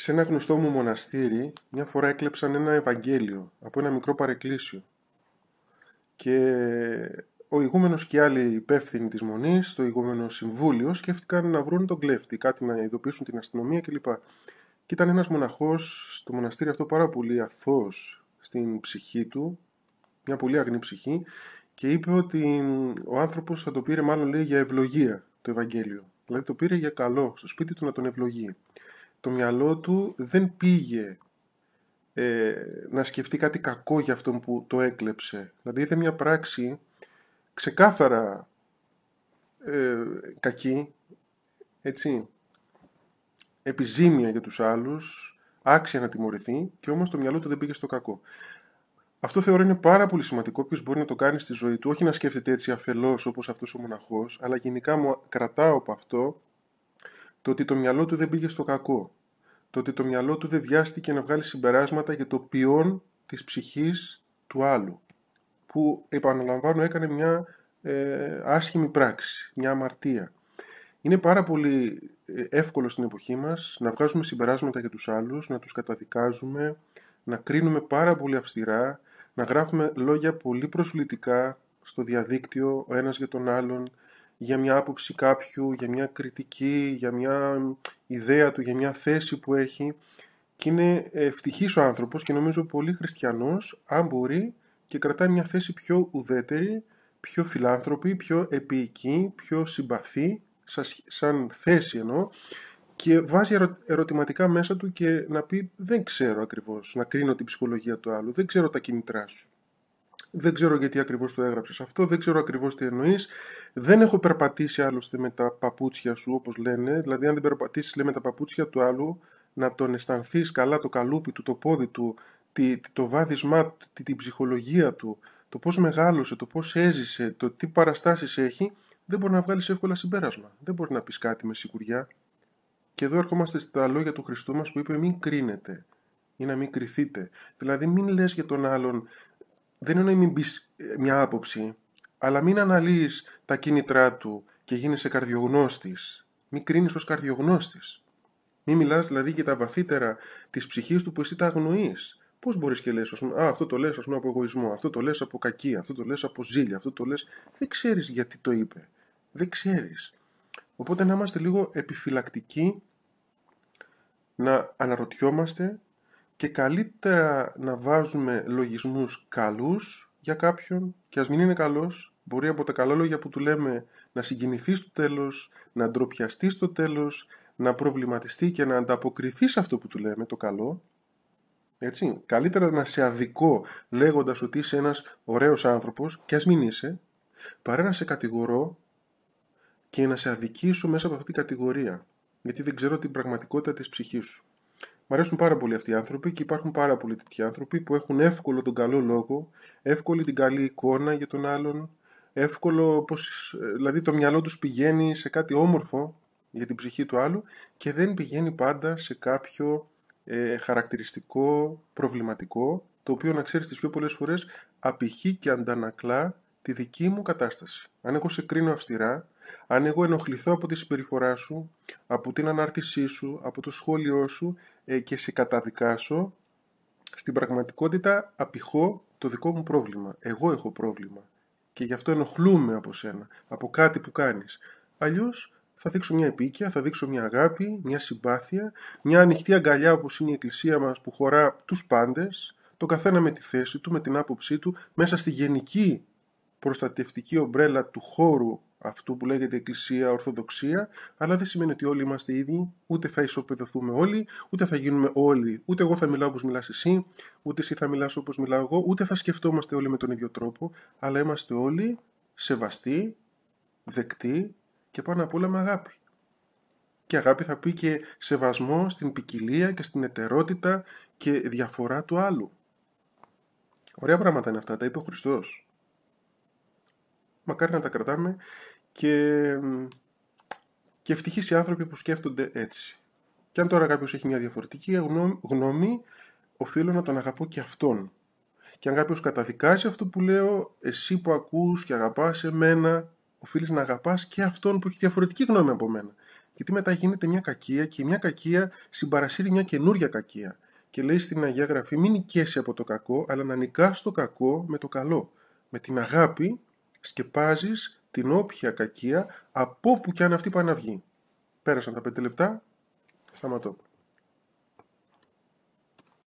Σε ένα γνωστό μου μοναστήρι, μια φορά έκλεψαν ένα Ευαγγέλιο από ένα μικρό παρεκκλήσιο. Και ο ηγούμενος και οι άλλοι υπεύθυνοι της Μονής, το ηγούμενο συμβούλιο, σκέφτηκαν να βρουν τον κλέφτη, κάτι να ειδοποιήσουν την αστυνομία κλπ. Και ήταν ένας μοναχός στο μοναστήρι αυτό πάρα πολύ αθώος στην ψυχή του, μια πολύ αγνή ψυχή, και είπε ότι ο άνθρωπος θα το πήρε μάλλον λέει για ευλογία το Ευαγγέλιο. Δηλαδή το πήρε για καλό, στο σπίτι του να τον ευλογεί το μυαλό του δεν πήγε ε, να σκεφτεί κάτι κακό για αυτόν που το έκλεψε. Δηλαδή είδε μια πράξη ξεκάθαρα ε, κακή, έτσι, επιζήμια για τους άλλους, άξια να τιμωρηθεί και όμως το μυαλό του δεν πήγε στο κακό. Αυτό θεωρώ είναι πάρα πολύ σημαντικό. Ποιος μπορεί να το κάνει στη ζωή του, όχι να σκέφτεται έτσι αφελώς όπως αυτός ο μοναχός, αλλά γενικά μου κρατάω από αυτό το ότι το μυαλό του δεν πήγε στο κακό. Το ότι το μυαλό του δεν βιάστηκε να βγάλει συμπεράσματα για το ποιόν της ψυχής του άλλου. Που, επαναλαμβάνω, έκανε μια ε, άσχημη πράξη, μια αμαρτία. Είναι πάρα πολύ ε, εύκολο στην εποχή μας να βγάζουμε συμπεράσματα για τους άλλους, να τους καταδικάζουμε, να κρίνουμε πάρα πολύ αυστηρά, να γράφουμε λόγια πολύ προσβλητικά στο διαδίκτυο ο ένας για τον άλλον, για μια άποψη κάποιου, για μια κριτική, για μια ιδέα του, για μια θέση που έχει. Και είναι ευτυχής ο άνθρωπος και νομίζω πολύ χριστιανός, αν μπορεί, και κρατάει μια θέση πιο ουδέτερη, πιο φιλάνθρωπη, πιο επίοικη, πιο συμπαθή, σαν θέση εννοώ, και βάζει ερωτηματικά μέσα του και να πει δεν ξέρω ακριβώς, να κρίνω την ψυχολογία του άλλου, δεν ξέρω τα κινητρά σου. Δεν ξέρω γιατί ακριβώς το έγραψες αυτό, δεν ξέρω ακριβώς τι εννοείς. Δεν έχω περπατήσει άλλωστε με τα παπούτσια σου, όπως λένε. Δηλαδή, αν δεν περπατήσεις, με τα παπούτσια του άλλου, να τον αισθανθείς καλά το καλούπι του, το πόδι του, το βάδισμά του, την ψυχολογία του, το πώς μεγάλωσε, το πώς έζησε, το τι παραστάσεις έχει, δεν μπορεί να βγάλεις εύκολα συμπέρασμα. Δεν μπορεί να πεις κάτι με σιγουριά. Και εδώ ερχόμαστε στα λόγια του Χριστού μας που είπε: Μην κρίνετε ή να μην κρυθείτε. Δηλαδή, μην λες για τον άλλον δεν είναι να μην ε, μια άποψη, αλλά μην αναλύεις τα κίνητρά του και γίνεσαι καρδιογνώστης. Μην κρίνεις ως καρδιογνώστης. Μην μιλάς δηλαδή για τα βαθύτερα της ψυχής του που εσύ τα αγνοείς. Πώς μπορείς και λες, πούμε, αυτό το λες από εγωισμό, αυτό το λες από κακή, αυτό το λες από ζήλια, αυτό το λες... Δεν ξέρεις γιατί το είπε. Δεν ξέρεις. Οπότε να είμαστε λίγο επιφυλακτικοί, να αναρωτιόμαστε και καλύτερα να βάζουμε λογισμούς καλούς για κάποιον και ας μην είναι καλός, μπορεί από τα καλά λόγια που του λέμε να συγκινηθεί στο τέλος, να ντροπιαστεί στο τέλος, να προβληματιστεί και να ανταποκριθεί σε αυτό που του λέμε, το καλό. Έτσι, καλύτερα να σε αδικό λέγοντας ότι είσαι ένας ωραίος άνθρωπος και ας μην είσαι, παρά να σε κατηγορώ και να σε αδικήσω μέσα από αυτή την κατηγορία, γιατί δεν ξέρω την πραγματικότητα της ψυχής σου. Μ' αρέσουν πάρα πολύ αυτοί οι άνθρωποι και υπάρχουν πάρα πολλοί τέτοιοι άνθρωποι που έχουν εύκολο τον καλό λόγο, εύκολη την καλή εικόνα για τον άλλον, εύκολο, πως, ε, δηλαδή το μυαλό τους πηγαίνει σε κάτι όμορφο για την ψυχή του άλλου και δεν πηγαίνει πάντα σε κάποιο ε, χαρακτηριστικό προβληματικό, το οποίο να ξέρεις τις πιο πολλές φορές απηχεί και αντανακλά τη δική μου κατάσταση. Αν εγώ σε κρίνω αυστηρά, αν εγώ ενοχληθώ από τη συμπεριφορά σου, από την ανάρτησή σου, από το σχόλιο σου ε, και σε καταδικάσω, στην πραγματικότητα απηχώ το δικό μου πρόβλημα. Εγώ έχω πρόβλημα. Και γι' αυτό ενοχλούμε από σένα, από κάτι που κάνεις. Αλλιώς θα δείξω μια επίκαια, θα δείξω μια αγάπη, μια συμπάθεια, μια ανοιχτή αγκαλιά όπως είναι η εκκλησία μας που χωρά τους πάντες, το καθένα με τη θέση του, με την άποψή του, μέσα στη γενική προστατευτική ομπρέλα του χώρου αυτού που λέγεται Εκκλησία Ορθοδοξία, αλλά δεν σημαίνει ότι όλοι είμαστε ίδιοι, ούτε θα ισοπεδωθούμε όλοι, ούτε θα γίνουμε όλοι, ούτε εγώ θα μιλάω όπως μιλάς εσύ, ούτε εσύ θα μιλάς όπως μιλάω εγώ, ούτε θα σκεφτόμαστε όλοι με τον ίδιο τρόπο, αλλά είμαστε όλοι σεβαστοί, δεκτοί και πάνω απ' όλα με αγάπη. Και αγάπη θα πει και σεβασμό στην ποικιλία και στην ετερότητα και διαφορά του άλλου. Ωραία πράγματα είναι αυτά, τα είπε ο Χριστός μακάρι να τα κρατάμε και, και ευτυχείς οι άνθρωποι που σκέφτονται έτσι. Και αν τώρα κάποιος έχει μια διαφορετική γνώμη, οφείλω να τον αγαπώ και αυτόν. Και αν κάποιος καταδικάζει αυτό που λέω, εσύ που ακούς και αγαπάς εμένα, οφείλεις να αγαπάς και αυτόν που έχει διαφορετική γνώμη από μένα. Γιατί μετά γίνεται μια κακία και μια κακία συμπαρασύρει μια καινούρια κακία. Και λέει στην Αγία Γραφή μην νικέσαι από το κακό, αλλά να νικάς το κακό με το καλό. Με την αγάπη σκεπάζεις την όποια κακία από που και αν αυτή πάει να βγει. Πέρασαν τα 5 λεπτά, σταματώ.